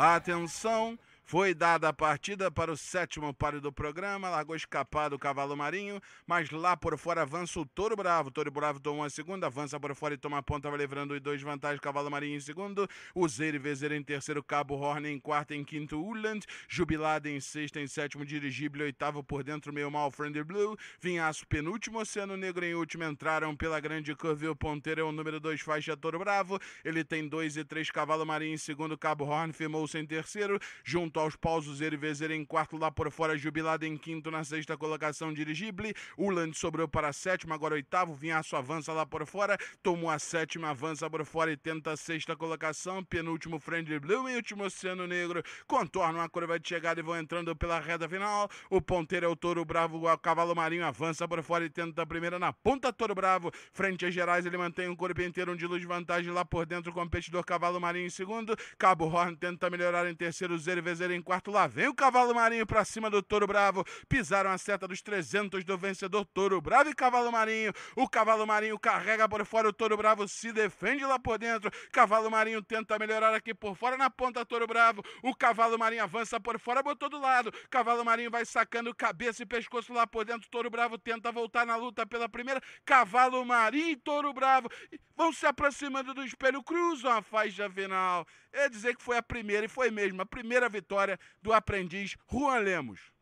Atenção, foi dada a partida para o sétimo páreo do programa, largou escapado o cavalo marinho, mas lá por fora avança o touro bravo. O touro bravo tomou a segunda, avança por fora e toma a ponta, vai levando dois vantagens. Cavalo marinho em segundo, Uzeiro e Vezeiro em terceiro, Cabo Horn em quarto, em quinto, Uland, Jubilado em sexto, em sétimo, Dirigível, oitavo por dentro, meio mal, Friendly Blue, Vinhaço penúltimo, Oceano Negro em último, entraram pela grande curva e o ponteiro é o número dois faixa Touro Bravo. Ele tem dois e três, Cavalo Marinho em segundo, Cabo Horn firmou-se em terceiro, junto aos paus, o Zervezer em quarto, lá por fora, Jubilado em quinto, na sexta colocação, dirigível. Uland sobrou para sétimo, agora oitavo, Vinhaço avança lá por fora, tomou a sétima, avança por fora e tenta a sexta colocação, penúltimo, Friendly Blue e último, Oceano Negro, contornam a curva de chegada e vão entrando pela reta final, o ponteiro é o Toro Bravo, o Cavalo Marinho avança por fora e tenta a primeira na ponta, Toro Bravo, frente a Gerais, ele mantém o corpo inteiro, um de luz vantagem lá por dentro, competidor Cavalo Marinho em segundo, Cabo Horn tenta melhorar em terceiro, Zervezer em quarto. Lá vem o cavalo marinho para cima do touro bravo. Pisaram a seta dos 300 do vencedor touro bravo e cavalo marinho. O cavalo marinho carrega por fora. O touro bravo se defende lá por dentro. Cavalo marinho tenta melhorar aqui por fora. Na ponta, touro bravo. O cavalo marinho avança por fora, botou do lado. Cavalo marinho vai sacando cabeça e pescoço lá por dentro. Touro bravo tenta voltar na luta pela primeira. Cavalo marinho e touro bravo vão se aproximando do espelho. Cruzam a faixa final. É dizer que foi a primeira e foi mesmo a primeira vitória do aprendiz Juan Lemos.